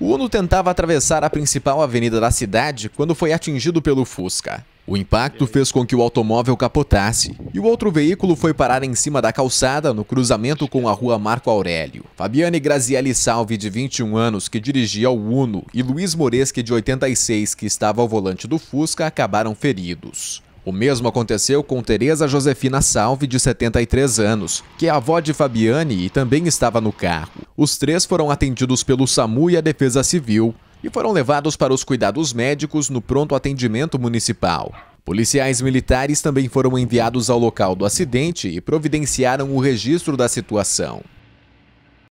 O Uno tentava atravessar a principal avenida da cidade quando foi atingido pelo Fusca. O impacto fez com que o automóvel capotasse e o outro veículo foi parar em cima da calçada no cruzamento com a rua Marco Aurélio. Fabiane Grazielli Salve, de 21 anos, que dirigia o Uno, e Luiz Moresque, de 86, que estava ao volante do Fusca, acabaram feridos. O mesmo aconteceu com Tereza Josefina Salve, de 73 anos, que é avó de Fabiane e também estava no carro. Os três foram atendidos pelo SAMU e a Defesa Civil e foram levados para os cuidados médicos no pronto atendimento municipal. Policiais militares também foram enviados ao local do acidente e providenciaram o registro da situação.